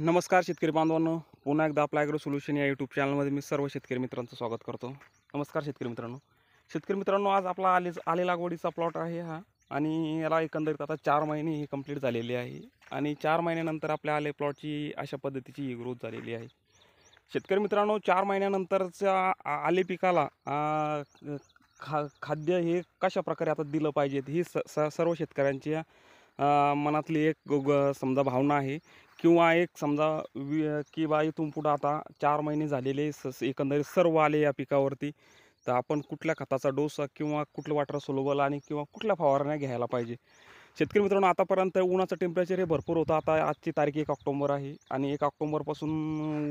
नमस्कार शेतकरी बांधवांनो पुन्हा एकदा आपला ॲग्रो सोल्युशन या यूट्यूब चॅनलमध्ये मी सर्व शेतकरी मित्रांचं स्वागत करतो नमस्कार शेतकरी मित्रांनो शेतकरी मित्रांनो आज आपला आले आले लागवडीचा प्लॉट आहे हा आणि याला एकंदरीत आता चार महिने ही कंप्लीट झालेली आहे आणि चार महिन्यानंतर आपल्या आले प्लॉटची अशा पद्धतीची ही ग्रोथ झालेली आहे शेतकरी मित्रांनो चार महिन्यानंतरच्या आले पिकाला खा खाद्य हे कशा प्रकारे आता दिलं पाहिजेत ही स सर्व शेतकऱ्यांच्या मनातली एक समजा भावना आहे किंवा एक समजा की बाई तुम पुढं आता चार महिने झालेले स एकंदरीत सर्व आले या पिकावरती तर आपण कुठल्या खताचा डोस किंवा कुठलं वाटर सोलबल आणि किंवा कुठल्या फवारण्या घ्यायला पाहिजे शेतकरी मित्रांनो आतापर्यंत उन्हाचं टेम्परेचर हे भरपूर होतं आता आजची तारीख एक ऑक्टोंबर आहे आणि एक ऑक्टोंबरपासून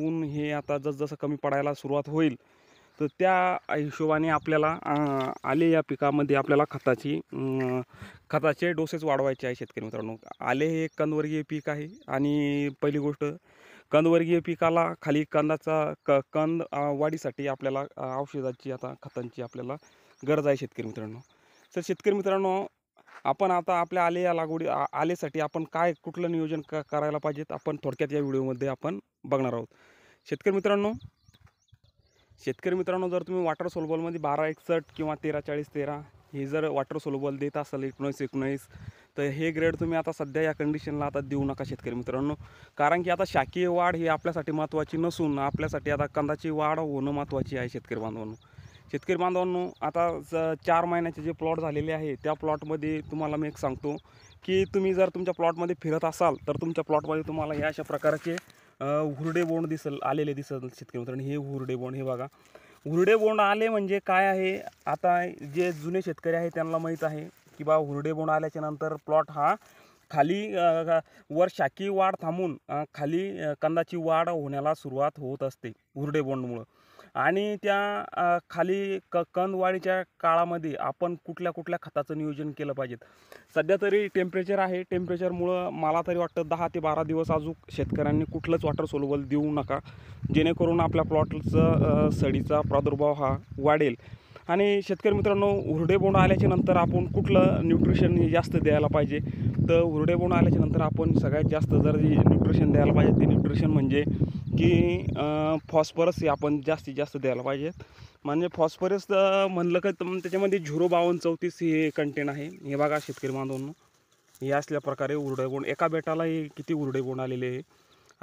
ऊन हे आता जसजसं कमी पडायला सुरुवात होईल तर त्या हिशोबाने आपल्याला आले या पिकामध्ये आपल्याला खताची खताचे डोसेस वाढवायचे आहे शेतकरी मित्रांनो आले हे एक कंदवर्गीय पीक आहे आणि पहिली गोष्ट कंदवर्गीय पिकाला खाली कंदाचा क कंद वाढीसाठी आपल्याला औषधाची आता खतांची आपल्याला गरज आहे शेतकरी मित्रांनो तर शेतकरी मित्रांनो आपण आता आपल्या आले या लागवडी आलेसाठी आपण काय कुठलं नियोजन क करायला पाहिजेत आपण थोडक्यात या व्हिडिओमध्ये आपण बघणार आहोत शेतकरी मित्रांनो शेतकरी मित्रांनो जर तुम्ही वॉटर सोलबॉलमध्ये बारा एकसष्ट किंवा तेरा चाळीस तेरा हे जर वॉटर सोलबॉल देत असाल एकोणीस एकोणीस तर हे ग्रेड तुम्ही आता सध्या या कंडिशनला आता देऊ नका शेतकरी मित्रांनो कारण की आता शाकीय वाढ ही आपल्यासाठी महत्त्वाची नसून आपल्यासाठी आता कंदाची वाढ होणं महत्त्वाची आहे शेतकरी बांधवांनो शेतकरी बांधवांनो आता ज चार महिन्याचे जे प्लॉट झालेले आहे त्या प्लॉटमध्ये तुम्हाला मी एक सांगतो की तुम्ही जर तुमच्या प्लॉटमध्ये फिरत असाल तर तुमच्या प्लॉटमध्ये तुम्हाला या अशा प्रकारचे हुरडे बोंड दिसल आलेले दिसत शेतकरी मित्रांनो हे हुरडे बोंड हे बघा हुरडे बोंड आले म्हणजे काय आहे आता जे जुने शेतकरी आहे त्यांना माहीत आहे की बा हुरडे बोंड आल्याच्या नंतर प्लॉट हा खाली वर शाकी वाढ थांबून खाली कंदाची वाढ होण्याला सुरुवात होत असते हुरडे बोंडमुळं आणि त्या खाली क कंदवाळीच्या काळामध्ये आपण कुठल्या कुठल्या खताचं नियोजन केलं पाहिजेत सध्या तरी टेम्परेचर आहे टेम्परेचरमुळं मला तरी वाटतं दहा ते बारा दिवस अजून शेतकऱ्यांनी कुठलंच वॉटर सोलवल देऊ नका जेणेकरून आपल्या प्लॉटचं सडीचा प्रादुर्भाव हा वाढेल आणि शेतकरी मित्रांनो हुरडे बोंड आल्याच्या नंतर आपण कुठलं न्यूट्रिशन जास्त द्यायला पाहिजे तर हुरडे बोंड आल्याच्या नंतर आपण सगळ्यात जास्त जर न्यूट्रिशन द्यायला पाहिजे ते न्यूट्रिशन म्हणजे की फॉस्फरस हे आपण जास्तीत जास्त द्यायला पाहिजेत म्हणजे फॉस्फरस म्हणलं का त्याच्यामध्ये झिरो बावन्न चौतीस हे कंटेन आहे हे बघा शेतकरी बांधवांनो हे असल्या प्रकारे उरडे बोंड एका बेटाला किती उरडे बोंड आलेले आहे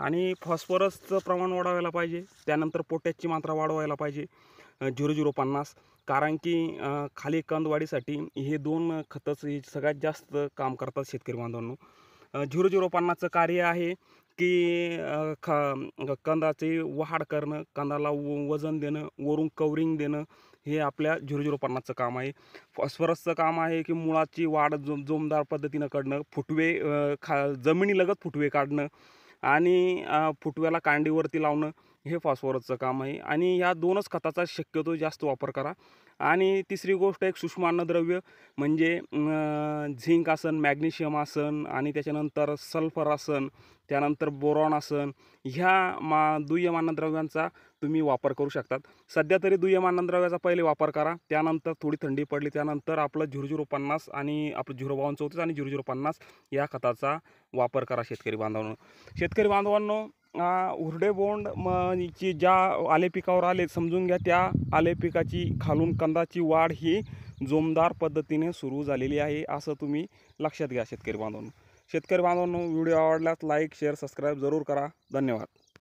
आणि फॉस्फरसचं प्रमाण वाढवायला पाहिजे त्यानंतर पोटॅशची मात्रा वाढवायला पाहिजे झिरो झिरो पन्नास कारण की खाली कंदवाढीसाठी हे दोन खतंच हे सगळ्यात जास्त काम करतात शेतकरी बांधवांनो झिरो झिरो पन्नासचं कार्य आहे की ख कंदाची वाढ करणं कंदाला वजन देणं वरून कवरिंग देणं हे आपल्या झिरो झिरो पन्नासचं काम आहे फॉस्फरसचं काम आहे की मुळाची वाढ जो जोमदार पद्धतीनं काढणं फुटवे खा जमिनीलगत फुटवे काढणं आणि फुटव्याला कांडीवरती लावणं हे फॉस्फोरसचं काम आहे आणि ह्या दोनच खताचा शक्यतो जास्त वापर करा आणि तिसरी गोष्ट एक सूक्ष्म अन्नद्रव्य म्हणजे झिंक आसन मॅग्नेशियम आसन आणि त्याच्यानंतर सल्फर आसन त्यानंतर बोरॉन आसन ह्या मा दुय्यम अन्नद्रव्यांचा तुम्ही वापर करू शकतात सध्या तरी दुय्यम अन्नद्रव्याचा पहिले वापर करा त्यानंतर थोडी थंडी पडली त्यानंतर आपलं झुरझुरो पन्नास आणि आपलं झिरो बावन चौतीस आणि झुरझुरो पन्नास या खताचा वापर करा शेतकरी बांधवांनो शेतकरी बांधवांनो उरडे बोंड मची ज्या आले पिकावर आले समजून घ्या त्या आले पिकाची खालून कंदाची वाढ ही जोमदार पद्धतीने सुरू झालेली आहे असं तुम्ही लक्षात घ्या शेतकरी बांधवांनो शेतकरी बांधवांनो व्हिडिओ आवडल्यास लाईक शेअर सबस्क्राईब जरूर करा धन्यवाद